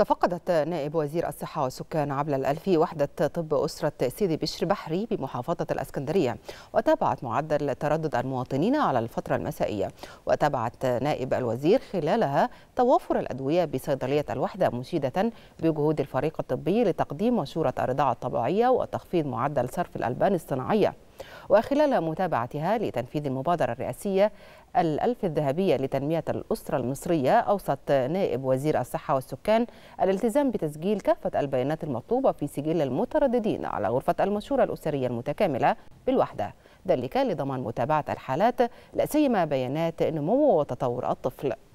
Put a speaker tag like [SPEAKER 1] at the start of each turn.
[SPEAKER 1] تفقدت نائب وزير الصحة والسكان عبلة الألفي وحدة طب أسرة سيدي بشر بحري بمحافظة الأسكندرية وتابعت معدل تردد المواطنين على الفترة المسائية وتابعت نائب الوزير خلالها توافر الأدوية بصيدلية الوحدة مشيدة بجهود الفريق الطبي لتقديم مشورة الرضاعة الطبيعية وتخفيض معدل صرف الألبان الصناعية وخلال متابعتها لتنفيذ المبادرة الرئاسية الألف الذهبية لتنمية الأسرة المصرية أوصت نائب وزير الصحة والسكان الالتزام بتسجيل كافة البيانات المطلوبة في سجل المترددين على غرفة المشورة الأسرية المتكاملة بالوحدة ذلك لضمان متابعة الحالات لا سيما بيانات نمو وتطور الطفل